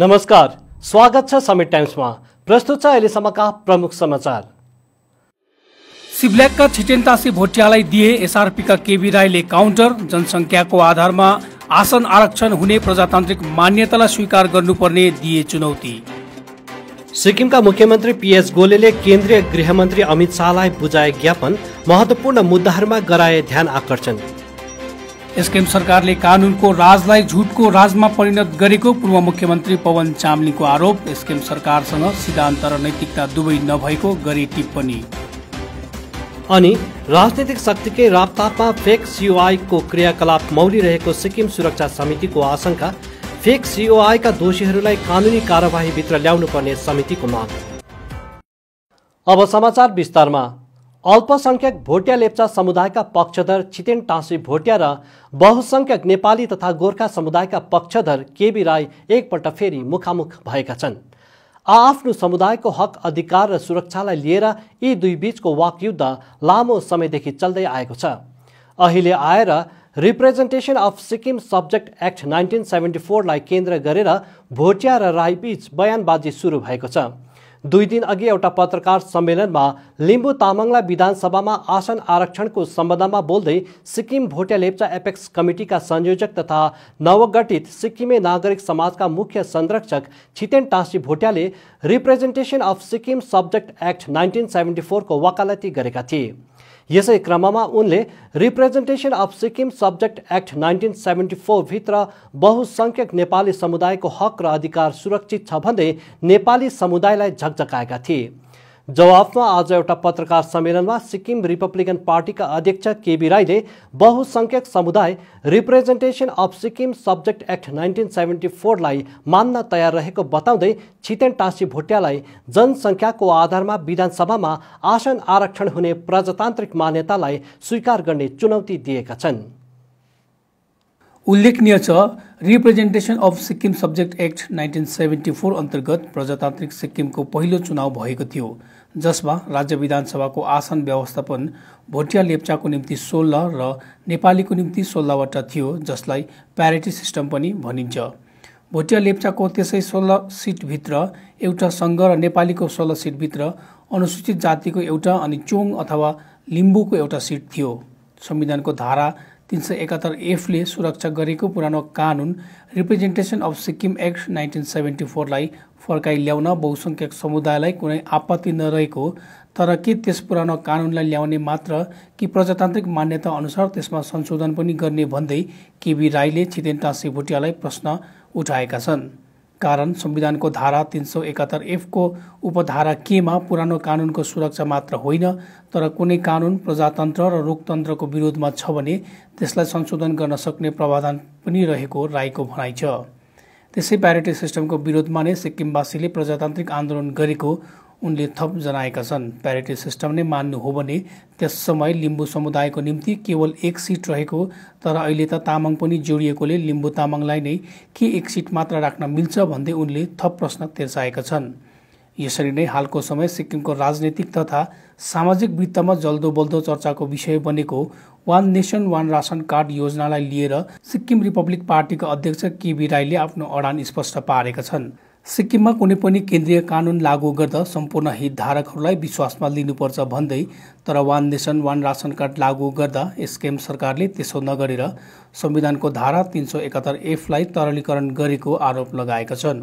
नमस्कार स्वागत छ समिट टाइम्समा प्रस्तुत छ अहिलेसम्मका प्रमुख समाचार सिब्ल्याकका छिटेन्तासी भोटियालाई दिए एसआरपीका केबी राईले काउन्टर जनसङ्ख्याको आधारमा आसन आरक्षण हुने प्रजातान्त्रिक मान्यतालाई स्वीकार गर्नुपर्ने दिए चुनौती सिक्किमका मुख्यमन्त्री पीएस गोलेले केन्द्रीय गृहमन्त्री अमित शाहलाई बुझाए ज्ञापन महत्त्वपूर्ण मुद्दाहरूमा गराए ध्यान आकर्षण एसकेएम सरकारले कानूनको राजलाई झुटको राजमा परिणत गरेको पूर्व मुख्यमन्त्री पवन चामलिङको आरोप एसकेएम सरकारसँग सिद्धान्त र नैतिकता दुवै नभएको गरी टिप्पणी अनि राजनैतिक शक्तिकै राप्तापमा फेक सिओआईको क्रियाकलाप मौलिरहेको सिक्किम सुरक्षा समितिको आशंका फेक सिओआईका दोषीहरूलाई कानुनी ल्याउनु ल्याउनुपर्ने समितिको माग अब समाचार विस्तारमा अल्पसङ्ख्यक भोटिया लेप्चा समुदायका पक्षधर छितेन टाँसी भोटिया र बहुसङ्ख्यक नेपाली तथा गोर्खा समुदायका पक्षधर केबी राई एकपल्ट फेरि मुखामुख भएका छन् आआफ्नो समुदायको हक अधिकार र सुरक्षालाई लिएर यी दुई बीचको वाकयुद्ध लामो समयदेखि चल्दै आएको छ अहिले आएर representation of Sikkim subject act nineteen seventy फोरलाई केन्द्र गरेर भोटिया र राई बीच बयानबाजी सुरु भएको छ दुई दिन अघि एउटा पत्रकार सम्मेलनमा लिम्बू तामाङलाई विधानसभामा आसन आरक्षणको सम्बन्धमा बोल्दै सिक्किम भोटिया लेप्चा एपेक्स कमिटिका संयोजक तथा नवगठित सिक्किमे नागरिक समाजका मुख्य संरक्षक छितेन टासी भोटियाले representation of Sikkim subject act nineteen seventy फोरको वकालती गरेका थिए इस क्रम में उनके representation of Sikkim subject act 1974 भित्र बहुसंख्यक नेपाली समुदाय को हक र अधिकार सुरक्षित छ भन्दै नेपाली समुदायलाई जवाफमा आज एउटा पत्रकार सम्मेलनमा सिक्किम रिपब्लिकन पार्टीका अध्यक्ष केबी राईले बहुसङ्ख्यक समुदाय representation of Sikkim subject act nineteen seventy फोरलाई मान्न तयार रहेको बताउँदै छितेन टासी भोटियालाई जनसङ्ख्याको आधारमा विधानसभामा आसन आरक्षण हुने प्रजातान्त्रिक मान्यतालाई स्वीकार गर्ने चुनौती दिएका छन् उल्लेखनीय छ representation of Sikkim subject act nineteen seventy four अन्तर्गत प्रजातान्त्रिक सिक्किमको पहिलो चुनाव भएको थियो जसमा राज्य विधानसभाको आसन व्यवस्थापन भोटिया लेप्चाको निम्ति सोह्र र नेपालीको निम्ति सोह्रवटा थियो जसलाई प्यारिटी सिस्टम पनि भनिन्छ भोटिया लेप्चाको त्यसै सोह्र सिटभित्र एउटा सङ्घ र नेपालीको सोह्र सिटभित्र अनुसूचित जातिको एउटा अनि चोङ अथवा लिम्बूको एउटा सिट थियो संविधानको धारा तिन सय एकात्तर एफले सुरक्षा गरेको पुरानो कानुन representation of Sikkim act nineteen seventy फोरलाई फर्काइ ल्याउन बहुसङ्ख्यक समुदायलाई कुनै आपत्ति नरहेको तर के त्यस पुरानो कानुनलाई ल्याउने मात्र कि प्रजातान्त्रिक मान्यता अनुसार त्यसमा संशोधन पनि गर्ने भन्दै केबी राईले छिदेन टाँसे भुटियालाई प्रश्न उठाएका छन् कारण संविधानको धारा तिन सौ एकात्तर एफको उपधारा केमा पुरानो कानुनको सुरक्षा मात्र होइन तर कुनै कानुन प्रजातन्त्र र लोकतन्त्रको विरोधमा छ भने त्यसलाई संशोधन गर्न सक्ने प्रावधान पनि रहेको राईको भनाइ छ त्यसै प्यारिटी सिस्टमको विरोधमा नै सिक्किमवासीले प्रजातान्त्रिक आन्दोलन गरेको उनले थप जनाएका छन् प्यारिटी सिस्टम नै मान्नु हो भने त्यस समय लिम्बू समुदायको निम्ति केवल एक सिट रहेको तर अहिले त तामाङ पनि जोडिएकोले लिम्बू तामाङलाई नै के एक सिट मात्र राख्न मिल्छ भन्दै उनले थप प्रश्न तेर्साएका छन् यसरी नै हालको समय सिक्किमको राजनैतिक तथा सामाजिक वित्तमा जल्दो बल्दो चर्चाको विषय बनेको one nation one ration card योजनालाई लिएर सिक्किम रिपब्लिक पार्टीका अध्यक्ष केबी राईले आफ्नो अडान स्पष्ट पारेका छन् सिक्किममा कुनै पनि केन्द्रीय कानुन लागू गर्दा सम्पूर्ण हितधारकहरूलाई विश्वासमा लिनुपर्छ भन्दै तर one nation one ration card लागू गर्दा एसकेएम सरकारले त्यसो नगरेर संविधानको धारा तिन सौ एकात्तर एफलाई तरलीकरण गरेको आरोप लगाएका छन्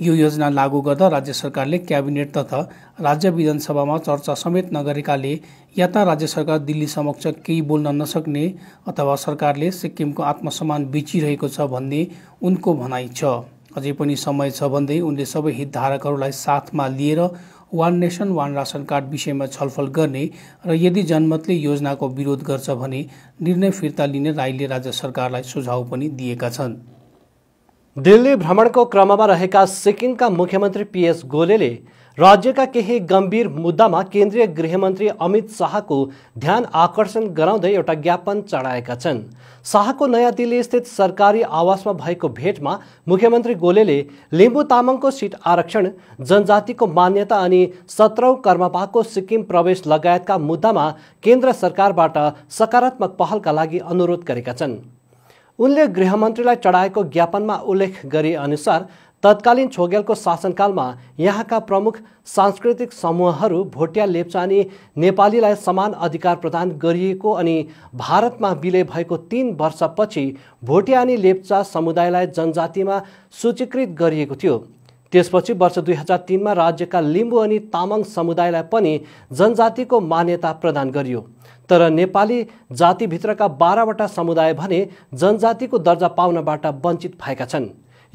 यो योजना लागू गर्दा राज्य सरकारले क्याबिनेट तथा राज्य विधानसभामा चर्चा समेत नगरेकाले या त राज्य सरकार दिल्ली समक्ष केही बोल्न नसक्ने अथवा सरकारले सिक्किमको आत्मसम्मान बेचिरहेको छ भन्ने उनको भनाइ छ अझै पनि समय छ भन्दै उनले सबै हितधारकहरूलाई साथमा लिएर one nation one ration card विषयमा छलफल गर्ने र यदि जनमतले योजनाको विरोध गर्छ भने निर्णय फिर्ता लिने राईले राज्य सरकारलाई सुझाव पनि दिएका छन् दिल्ली भ्रमणको क्रममा रहेका सिक्किमका मुख्यमन्त्री पिएस गोलेले राज्यका केही गम्भीर मुद्दामा केन्द्रीय गृहमन्त्री अमित शाहको ध्यान आकर्षण गराउँदै एउटा ज्ञापन चढाएका छन् शाहको नयाँ दिल्ली स्थित सरकारी आवासमा भएको भेटमा मुख्यमन्त्री गोलेले लिम्बू तामाङको सिट आरक्षण जनजातिको मान्यता अनि सत्रौँ कर्मपाको सिक्किम प्रवेश लगायतका मुद्दामा केन्द्र सरकारबाट सकारात्मक पहलका लागि अनुरोध गरेका छन् उनले गृहमन्त्रीलाई चढाएको ज्ञापनमा उल्लेख गरे अनुसार तत्कालीन छोगेलको शासनकालमा यहाँका प्रमुख सांस्कृतिक समूहहरू भोटिया लेप्चा अनि नेपालीलाई समान अधिकार प्रदान गरिएको अनि भारतमा विलय भएको तीन वर्षपछि भोटिया अनि लेप्चा समुदायलाई जनजातिमा सूचीकृत गरिएको थियो त्यसपछि वर्ष दुई हजार तिनमा राज्यका लिम्बू अनि तामाङ समुदायलाई पनि जनजातिको मान्यता प्रदान गरियो तर नेपाली जातिभित्रका बाह्रवटा समुदाय भने जनजातिको दर्जा पाउनबाट वञ्चित भएका छन्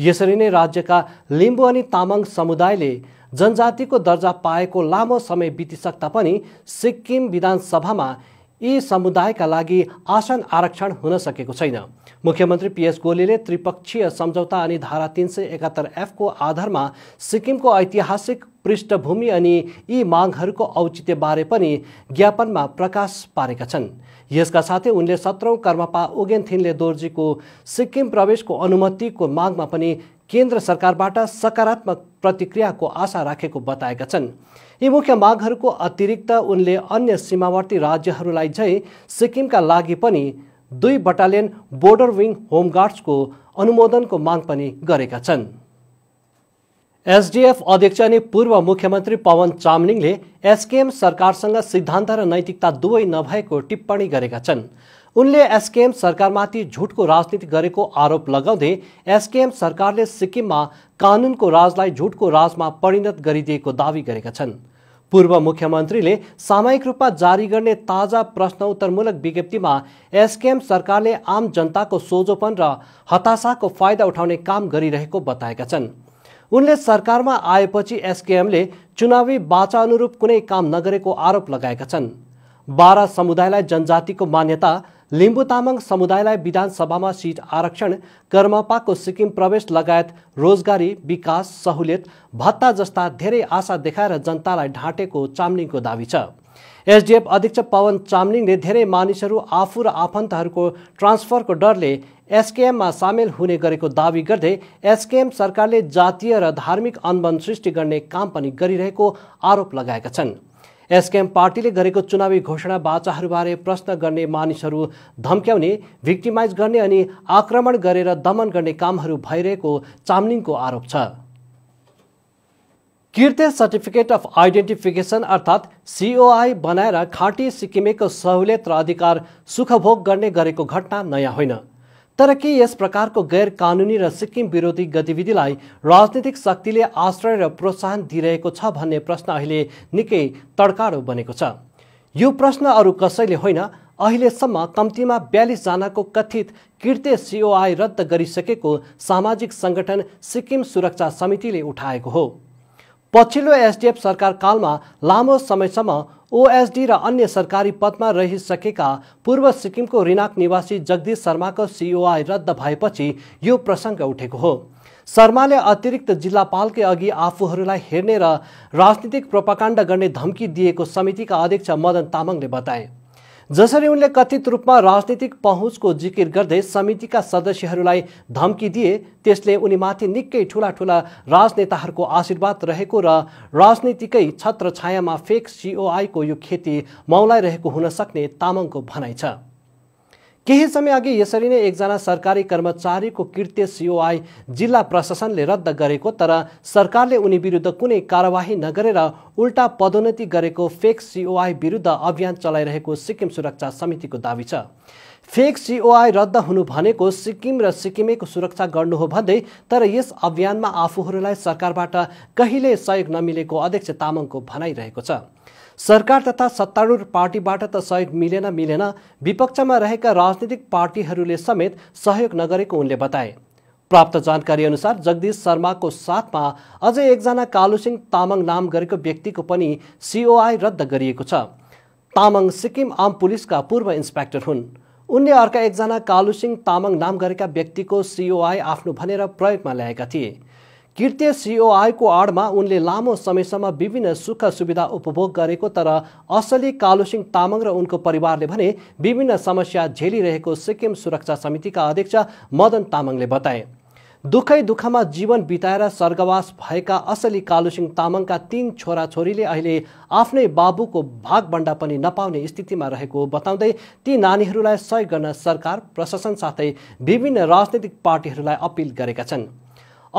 यसरी नै राज्यका लिम्बू अनि तामाङ समुदायले जनजातिको दर्जा पाएको लामो समय बितिसक्दा पनि सिक्किम विधानसभामा यी समुदायका लागि आसन आरक्षण हुन सकेको छैन मुख्यमन्त्री पिएस गोलीले त्रिपक्षीय सम्झौता अनि धारा तिन सय एकात्तर एफको आधारमा सिक्किमको ऐतिहासिक पृष्ठभूमि अनि यी मागहरूको औचित्यबारे पनि ज्ञापनमा प्रकाश पारेका छन् यसका साथै उनले सत्रौँ कर्मपा ओगेन दोर्जीको सिक्किम प्रवेशको अनुमतिको मागमा पनि केन्द्र सरकारबाट सकारात्मक प्रतिक्रियाको आशा राखेको बताएका छन् यी मुख्य मागहरूको अतिरिक्त उनले अन्य सीमावर्ती राज्यहरूलाई झै सिक्किमका लागि पनि दुई बटालियन बोर्डर विङ होमगार्ड्सको अनुमोदनको माग पनि गरेका छन् एसडिएफ अध्यक्ष अनि पूर्व मुख्यमन्त्री पवन चामलिङले एसकेएम सरकारसँग सिद्धान्त र नैतिकता दुवै नभएको टिप्पणी गरेका छन् उनले एसकेएम सरकारमाथि झुटको राजनीति गरेको आरोप लगाउँदै एसकेएम सरकारले सिक्किममा कानुनको राजलाई झुटको राजमा परिणत गरिदिएको दावी गरेका छन् पूर्व मुख्यमन्त्रीले सामयिक रूपमा जारी गर्ने ताजा प्रश्नोत्तरमूलक विज्ञप्तिमा एसकेएम सरकारले आम जनताको सोझोपन र हताशाको फाइदा उठाउने काम गरिरहेको बताएका छन् उनले सरकारमा आएपछि एसकेएमले चुनावी बाचा अनुरूप कुनै काम नगरेको आरोप लगाएका छन् बाह्र समुदायलाई जनजातिको मान्यता लिम्बू तामाङ समुदायलाई विधानसभामा सिट आरक्षण कर्मपाको सिक्किम प्रवेश लगायत रोजगारी विकास सहुलियत भत्ता जस्ता धेरै आशा देखाएर जनतालाई ढाँटेको चामलिङको दावी छ एसडिएफ अध्यक्ष पवन चामलिङले धेरै मानिसहरू आफू र आफन्तहरूको ट्रान्सफरको डरले एसकेएममा सामेल हुने गरेको दावी गर्दै एसकेएम सरकारले जातीय र धार्मिक अनबन सृष्टि गर्ने काम पनि गरिरहेको आरोप लगाएका छन् एसकेएम पार्टीले गरेको चुनावी घोषणा बाचाहरूबारे प्रश्न गर्ने मानिसहरू धम्क्याउने भिक्टिमाइज गर्ने अनि आक्रमण गरेर दमन गर्ने कामहरू भइरहेको चामलिङको आरोप छ किर्ते सर्टिफिकेट अफ आइडेन्टिफिकेसन अर्थात् सिओआई बनाएर खाँटी सिक्किमेको सहुलियत र अधिकार सुखभोग गर्ने गरेको घटना नयाँ होइन तर के यस प्रकारको गैर कानुनी र सिक्किम विरोधी गतिविधिलाई राजनीतिक शक्तिले आश्रय र प्रोत्साहन दिइरहेको छ भन्ने प्रश्न अहिले निकै तडकाडो बनेको छ यो प्रश्न अरू कसैले होइन अहिलेसम्म कम्तीमा बयालिसजनाको कथित कृत्य सिओआई रद्द गरिसकेको सामाजिक सङ्गठन सिक्किम सुरक्षा समितिले उठाएको हो पछिल्लो एसडिएफ सरकारकालमा लामो समयसम्म ओएसडी र अन्य सरकारी पदमा रहिसकेका पूर्व सिक्किमको रिनाक निवासी जगदीश शर्माको सिओआई रद्द भएपछि यो प्रसङ्ग उठेको हो शर्माले अतिरिक्त जिल्लापालकै अघि आफूहरूलाई हेर्ने र राजनीतिक प्रोपाकाण्ड गर्ने धम्की दिएको समितिका अध्यक्ष मदन तामाङले बताए जसरी उनले कथित रूपमा राजनीतिक पहुँचको जिकिर गर्दै समितिका सदस्यहरूलाई धम्की दिए त्यसले उनीमाथि निकै ठुला ठुला राजनेताहरूको आशीर्वाद रहेको र राजनीतिकै छत्र छायामा फेक सिओआईको यो खेती मौलाइरहेको हुन सक्ने तामाङको भनाइ छ केही समय अघि यसरी नै एकजना सरकारी कर्मचारीको कृत्य सिओआई जिल्ला प्रशासनले रद्द गरेको तर सरकारले उनी विरुद्ध कुनै कारवाही नगरेर उल्टा पदोन्नति गरेको फेक सिओआई विरुद्ध अभियान चलाइरहेको सिक्किम सुरक्षा समितिको दावी छ फेक सिओआई रद्द हुनु भनेको सिक्किम र सिक्किमेको सुरक्षा गर्नु हो भन्दै तर यस अभियानमा आफूहरूलाई सरकारबाट कहिले सहयोग नमिलेको अध्यक्ष तामाङको भनाइरहेको छ सरकार तथा सत्तारूढ पार्टीबाट त सहयोग मिलेन मिलेन विपक्षमा रहेका राजनीतिक पार्टीहरूले समेत सहयोग नगरेको उनले बताए प्राप्त जानकारी अनुसार जगदीश शर्माको साथमा अझै एकजना कालुसिंह तामाङ नाम गरेको व्यक्तिको पनि सिओआई रद्द गरिएको छ तामाङ सिक्किम आम पुलिसका पूर्व इन्सपेक्टर हुन् उनले अर्का एकजना कालुसिंह तामाङ नाम गरेका व्यक्तिको सिओआई आफ्नो भनेर प्रयोगमा ल्याएका थिए किर्ते सिओआईको आडमा उनले लामो समयसम्म विभिन्न सुख सुविधा उपभोग गरेको तर असली कालोसिंह तामाङ र उनको परिवारले भने विभिन्न समस्या झेलिरहेको सिक्किम सुरक्षा समितिका अध्यक्ष मदन तामाङले बताए दुःखै दुःखमा जीवन बिताएर स्वर्गवास भएका असली कालोसिंह तामाङका तीन छोराछोरीले अहिले आफ्नै बाबुको भागभण्डा पनि नपाउने स्थितिमा रहेको बताउँदै ती नानीहरूलाई सहयोग गर्न सरकार प्रशासन साथै विभिन्न राजनैतिक पार्टीहरूलाई अपिल गरेका छन्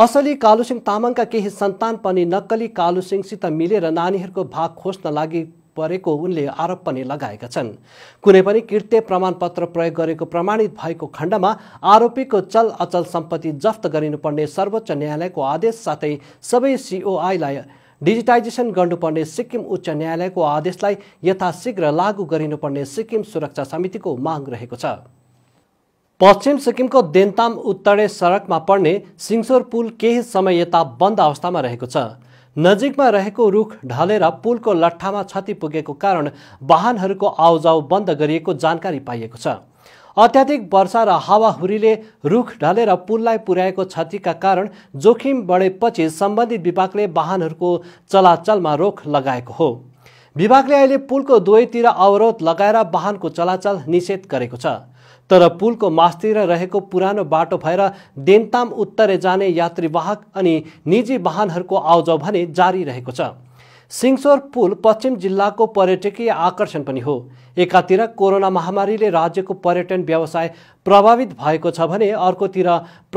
असली कालुसिंह तामाङका केही सन्तान पनि नक्कली कालुसिंहसित मिलेर नानीहरूको भाग खोज्न लागि परेको उनले आरोप पनि लगाएका छन् कुनै पनि कृत्य प्रमाणपत्र प्रयोग गरेको प्रमाणित भएको खण्डमा आरोपीको चल अचल सम्पत्ति जफ्त गरिनुपर्ने सर्वोच्च न्यायालयको आदेश साथै सबै सिओआईलाई डिजिटाइजेसन गर्नुपर्ने सिक्किम उच्च न्यायालयको आदेशलाई यथाशीघ्र लागू गरिनुपर्ने सिक्किम सुरक्षा समितिको माग रहेको छ पश्चिम सिक्किमको देन्ताम उत्तरे सडकमा पर्ने सिङसोर पुल केही समय यता बन्द अवस्थामा रहेको छ नजिकमा रहेको रुख ढलेर पुलको लट्ठामा क्षति पुगेको कारण वाहनहरूको आउजाउ बन्द गरिएको जानकारी पाइएको छ अत्याधिक वर्षा र हावाहुरीले रुख ढलेर पुललाई पुर्याएको क्षतिका कारण जोखिम बढेपछि सम्बन्धित विभागले वाहनहरूको चलाचलमा रोक लगाएको हो विभागले अहिले पुलको दुवैतिर अवरोध लगाएर वाहनको चलाचल निषेध गरेको छ तर पुलको मास्तिर रहेको पुरानो बाटो भएर देन्ताम उत्तरे जाने यात्रीवाहक अनि निजी वाहनहरूको आउजाउ भने जारी रहेको छ सिङसोर पुल पश्चिम जिल्लाको पर्यटकीय आकर्षण पनि हो एकातिर कोरोना महामारीले राज्यको पर्यटन व्यवसाय प्रभावित भएको छ भने अर्कोतिर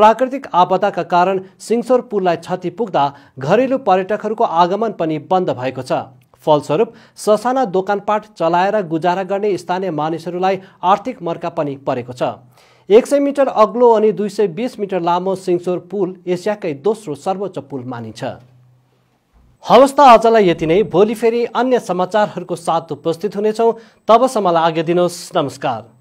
प्राकृतिक आपदाका कारण सिङसोर पुललाई क्षति पुग्दा घरेलु पर्यटकहरूको आगमन पनि बन्द भएको छ फलस्वरूप ससाना दोकानपाट चलाएर गुजारा गर्ने स्थानीय मानिसहरूलाई आर्थिक मर्का पनि परेको छ एक सय मिटर अग्लो अनि दुई सय बिस मिटर लामो सिङसोर पुल एसियाकै दोस्रो सर्वोच्च पुल मानिन्छ हवस् त आजलाई यति नै भोलि फेरि अन्य समाचारहरूको साथ उपस्थित हुनेछौँ तबसम्मलाई आज्ञा दिनुहोस् नमस्कार